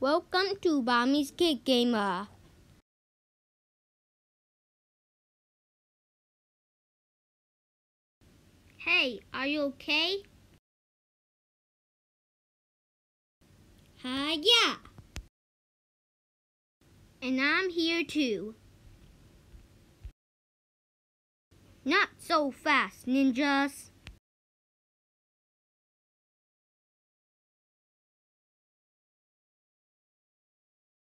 Welcome to Bami's Kid Gamer. Hey, are you okay? Hi, uh, yeah. And I'm here too. Not so fast, ninjas.